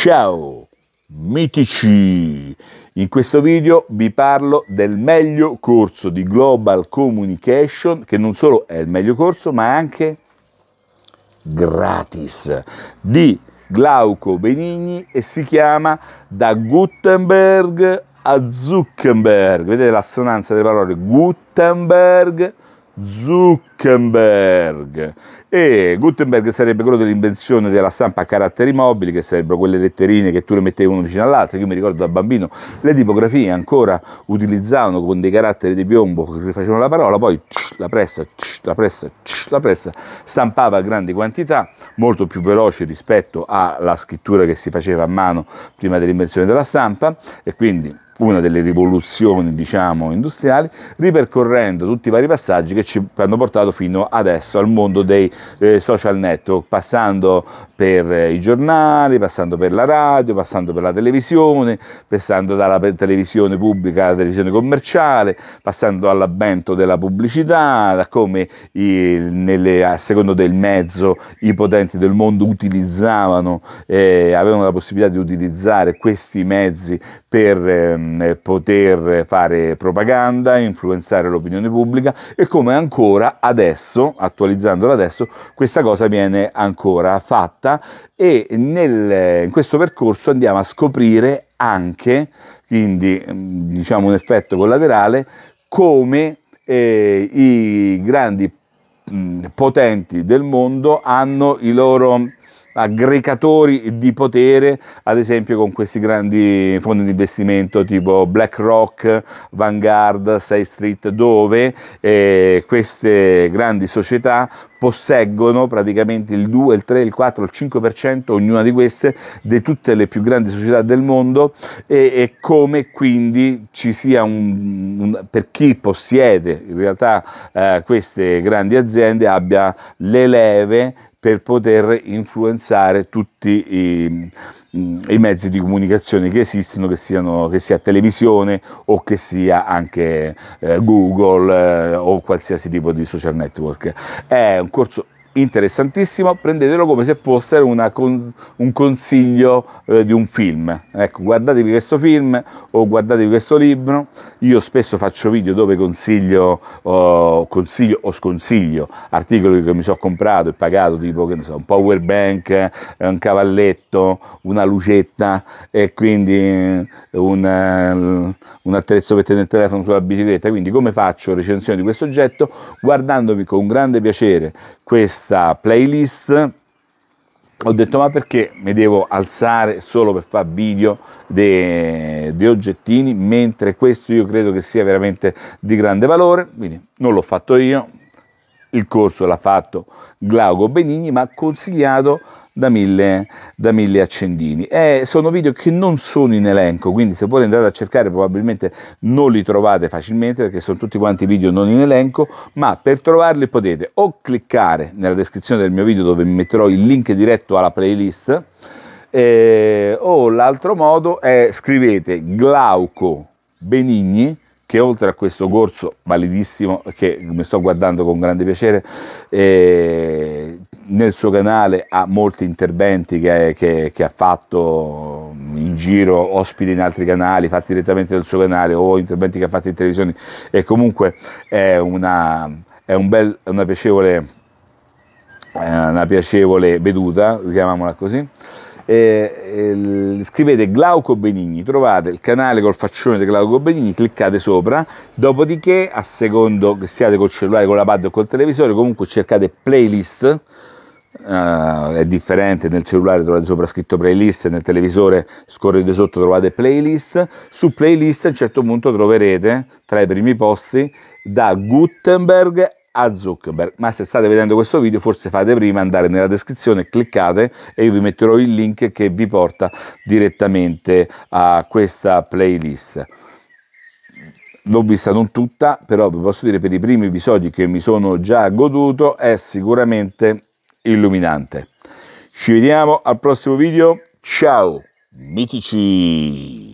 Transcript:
Ciao, mitici! In questo video vi parlo del meglio corso di Global Communication, che non solo è il meglio corso, ma anche gratis, di Glauco Benigni e si chiama Da Gutenberg a Zuckerberg. Vedete l'assonanza delle parole Gutenberg, Zuckerberg. Gutenberg. E Gutenberg sarebbe quello dell'invenzione della stampa a caratteri mobili, che sarebbero quelle letterine che tu le mettevi una vicino all'altra. Io mi ricordo da bambino le tipografie ancora utilizzavano con dei caratteri di piombo che rifacevano la parola, poi la pressa, la pressa, la pressa stampava a grandi quantità, molto più veloce rispetto alla scrittura che si faceva a mano prima dell'invenzione della stampa e quindi una delle rivoluzioni diciamo industriali ripercorrendo tutti i vari passaggi che ci hanno portato avvicinato fino adesso al mondo dei eh, social network, passando per eh, i giornali, passando per la radio, passando per la televisione, passando dalla televisione pubblica alla televisione commerciale, passando all'avvento della pubblicità, da come i, nelle, a secondo del mezzo i potenti del mondo utilizzavano, eh, avevano la possibilità di utilizzare questi mezzi per ehm, poter fare propaganda, influenzare l'opinione pubblica e come ancora adesso, attualizzandola adesso, questa cosa viene ancora fatta e nel, in questo percorso andiamo a scoprire anche, quindi mm, diciamo un effetto collaterale, come eh, i grandi mm, potenti del mondo hanno i loro aggregatori di potere, ad esempio con questi grandi fondi di investimento tipo BlackRock, Vanguard, Side Street, dove eh, queste grandi società posseggono praticamente il 2, il 3, il 4, il 5% ognuna di queste di tutte le più grandi società del mondo e, e come quindi ci sia un, un, per chi possiede in realtà eh, queste grandi aziende abbia le leve per poter influenzare tutti i, i mezzi di comunicazione che esistono, che, siano, che, sia televisione o che sia anche eh, Google eh, o qualsiasi tipo di social network. È un corso interessantissimo, prendetelo come se fosse una, un consiglio eh, di un film. Ecco, guardatevi questo film o guardatevi questo libro. Io spesso faccio video dove consiglio, oh, consiglio o sconsiglio articoli che mi sono comprato e pagato, tipo che ne so, un power bank, un cavalletto, una lucetta e quindi un, un attrezzo per tenere il telefono sulla bicicletta. Quindi come faccio recensione di questo oggetto? Guardandomi con grande piacere questo questa playlist ho detto ma perché mi devo alzare solo per fare video di oggettini mentre questo io credo che sia veramente di grande valore quindi non l'ho fatto io il corso l'ha fatto Glauco Benigni ma ha consigliato da mille, da mille accendini. Eh, sono video che non sono in elenco, quindi se voi andate a cercare probabilmente non li trovate facilmente perché sono tutti quanti video non in elenco, ma per trovarli potete o cliccare nella descrizione del mio video dove vi metterò il link diretto alla playlist, eh, o l'altro modo è scrivete Glauco Benigni che oltre a questo corso validissimo che mi sto guardando con grande piacere, eh, nel suo canale ha molti interventi che, che, che, ha fatto in giro, ospiti in altri canali, fatti direttamente dal suo canale o interventi che ha fatto in televisione e comunque è una, è un bel, una piacevole eh, una piacevole veduta, chiamiamola così, eh, scrivete Glauco Benigni, trovate il canale col faccione di Glauco Benigni, cliccate sopra, dopodiché a secondo che siate col cellulare, con la pad o col televisore, comunque cercate playlist, Uh, è differente nel cellulare trovate sopra scritto playlist nel televisore scorrete sotto trovate playlist su playlist a un certo punto troverete tra i primi posti da Gutenberg a Zuckerberg. Ma se state vedendo questo video forse fate prima andare nella descrizione, cliccate e io vi metterò il link che vi porta direttamente a questa playlist. L'ho vista non tutta, però vi posso dire per i primi episodi che mi sono già goduto è sicuramente illuminante. Ci vediamo al prossimo video, ciao mitici!